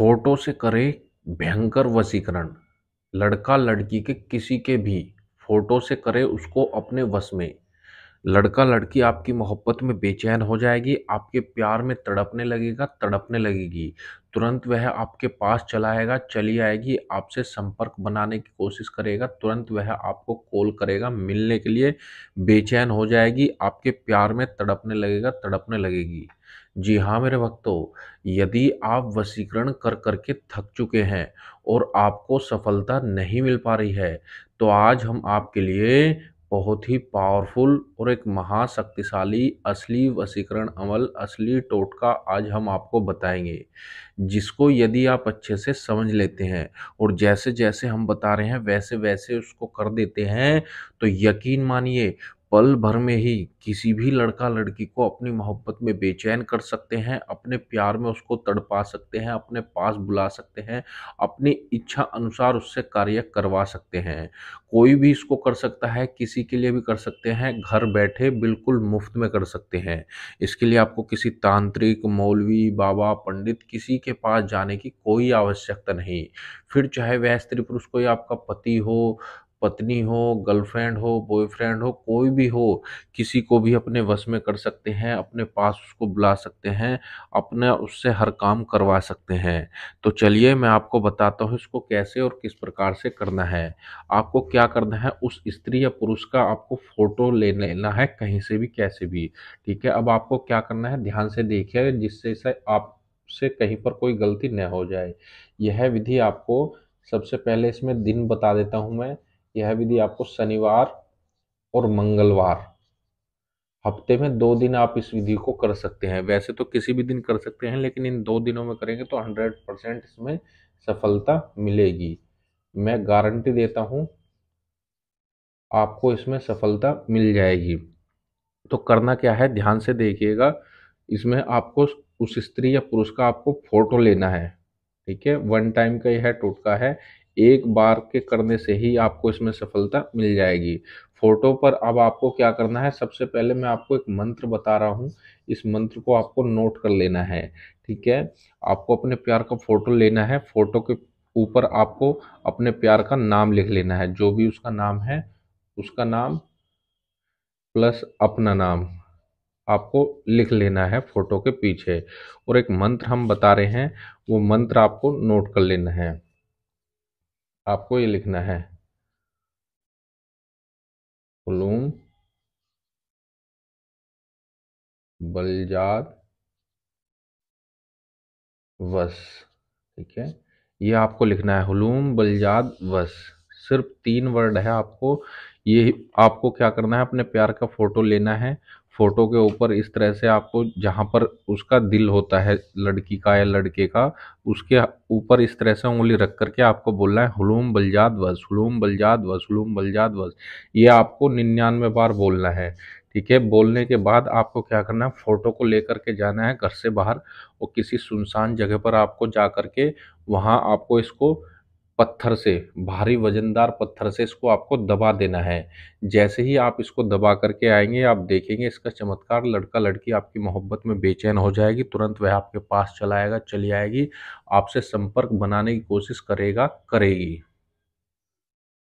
photo से करें भयंकर वशीकरण लड़का लड़की के किसी के भी फोटो से करें उसको अपने वश में लड़का लड़की आपकी मोहब्बत में बेचैन हो जाएगी आपके प्यार में तड़पने लगेगा तड़पने लगेगी तुरंत वह आपके पास चला आएगा चली आएगी आपसे संपर्क बनाने की कोशिश करेगा तुरंत वह आपको कॉल करेगा मिलने के लिए बेचैन हो जाएगी आपके प्यार में तड़पने लगेगा तड़पने लगेगी जी हाँ मेरे भक्तों यदि आप वशीकरण कर करके थक चुके हैं और आपको सफलता नहीं मिल पा रही है तो आज हम आपके लिए बहुत ही पावरफुल और एक महाशक्तिशाली असली वसीकरण अमल असली टोटका आज हम आपको बताएंगे जिसको यदि आप अच्छे से समझ लेते हैं और जैसे जैसे हम बता रहे हैं वैसे वैसे उसको कर देते हैं तो यकीन मानिए पल भर में ही किसी भी लड़का लड़की को अपनी मोहब्बत में बेचैन कर सकते हैं अपने प्यार में उसको तड़पा सकते हैं अपने पास बुला सकते हैं अपनी इच्छा अनुसार उससे कार्य करवा सकते हैं कोई भी इसको कर सकता है किसी के लिए भी कर सकते हैं घर बैठे बिल्कुल मुफ्त में कर सकते हैं इसके लिए आपको किसी तांत्रिक मौलवी बाबा पंडित किसी के पास जाने की कोई आवश्यकता नहीं फिर चाहे वह स्त्री पुरुष कोई आपका पति हो पत्नी हो गर्लफ्रेंड हो बॉयफ्रेंड हो कोई भी हो किसी को भी अपने वश में कर सकते हैं अपने पास उसको बुला सकते हैं अपने उससे हर काम करवा सकते हैं तो चलिए मैं आपको बताता हूँ इसको कैसे और किस प्रकार से करना है आपको क्या करना है उस स्त्री या पुरुष का आपको फोटो ले लेना है कहीं से भी कैसे भी ठीक है अब आपको क्या करना है ध्यान से देखिए जिससे आपसे आप से कहीं पर कोई गलती न हो जाए यह विधि आपको सबसे पहले इसमें दिन बता देता हूँ मैं यह विधि आपको शनिवार और मंगलवार हफ्ते में दो दिन आप इस विधि को कर सकते हैं वैसे तो किसी भी दिन कर सकते हैं लेकिन इन दो दिनों में करेंगे तो हंड्रेड परसेंट इसमें सफलता मिलेगी मैं गारंटी देता हूं आपको इसमें सफलता मिल जाएगी तो करना क्या है ध्यान से देखिएगा इसमें आपको उस स्त्री या पुरुष का आपको फोटो लेना है ठीक है वन टाइम का यह टोटका है एक बार के करने से ही आपको इसमें सफलता मिल जाएगी फोटो पर अब आपको क्या करना है सबसे पहले मैं आपको एक मंत्र बता रहा हूँ इस मंत्र को आपको नोट कर लेना है ठीक है आपको अपने प्यार का फोटो लेना है फोटो के ऊपर आपको अपने प्यार का नाम लिख लेना है जो भी उसका नाम है उसका नाम प्लस अपना नाम आपको लिख लेना है फोटो के पीछे और एक मंत्र हम बता रहे हैं वो मंत्र आपको नोट कर लेना है आपको ये लिखना है कुलूम बलजाद वस ठीक है ये आपको लिखना है हलूम बलजाद वस सिर्फ तीन वर्ड है आपको ये आपको क्या करना है अपने प्यार का फोटो लेना है फ़ोटो के ऊपर इस तरह से आपको जहाँ पर उसका दिल होता है लड़की का या लड़के का उसके ऊपर इस तरह से उंगली रख करके आपको बोलना है हलूम बलजाद वस हलूम बलजाद वस हलूम बलजाद वस ये आपको निन्यानवे बार बोलना है ठीक है बोलने के बाद आपको क्या करना है फ़ोटो को लेकर के जाना है घर से बाहर और किसी सुनसान जगह पर आपको जा कर के वहाँ आपको इसको पत्थर से भारी वजनदार पत्थर से इसको आपको दबा देना है जैसे ही आप इसको दबा करके आएंगे आप देखेंगे इसका चमत्कार लड़का लड़की आपकी मोहब्बत में बेचैन हो जाएगी तुरंत वह आपके पास चला आएगा चली आएगी आपसे संपर्क बनाने की कोशिश करेगा करेगी